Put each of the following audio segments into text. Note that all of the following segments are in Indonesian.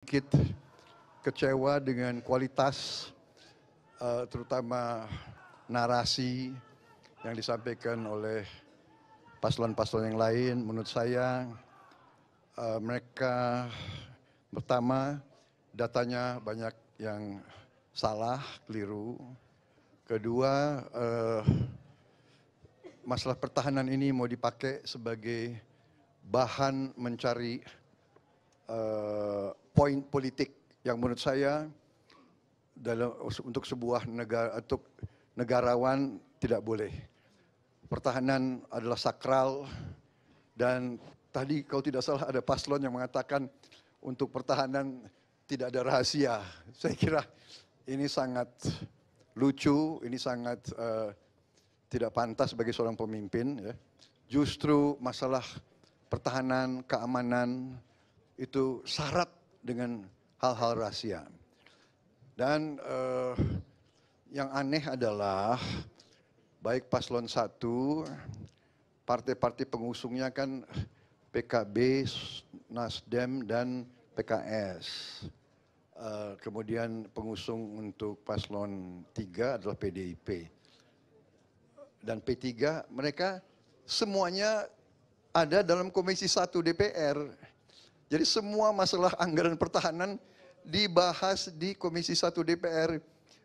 sedikit kecewa dengan kualitas eh, terutama narasi yang disampaikan oleh paslon-paslon yang lain. Menurut saya eh, mereka pertama datanya banyak yang salah, keliru. Kedua eh, masalah pertahanan ini mau dipakai sebagai bahan mencari poin politik yang menurut saya dalam untuk sebuah negara untuk negarawan tidak boleh. Pertahanan adalah sakral dan tadi kalau tidak salah ada paslon yang mengatakan untuk pertahanan tidak ada rahasia. Saya kira ini sangat lucu, ini sangat uh, tidak pantas sebagai seorang pemimpin ya. Justru masalah pertahanan, keamanan itu syarat dengan hal-hal rahasia. Dan eh, yang aneh adalah baik paslon satu, partai-partai pengusungnya kan PKB, Nasdem, dan PKS. Uh, eh, kemudian pengusung untuk paslon tiga adalah PDIP. Dan P3 mereka semuanya ada dalam Komisi satu DPR. Jadi semua masalah anggaran pertahanan dibahas di Komisi 1 DPR,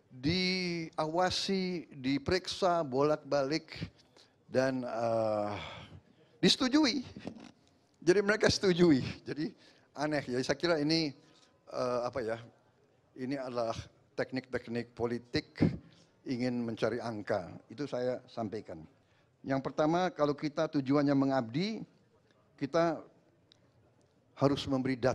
diawasi, diperiksa, bolak-balik, dan uh, disetujui. Jadi mereka setujui. Jadi aneh ya, saya kira ini uh, apa ya, ini adalah teknik-teknik politik ingin mencari angka. Itu saya sampaikan. Yang pertama, kalau kita tujuannya mengabdi, kita harus memberi data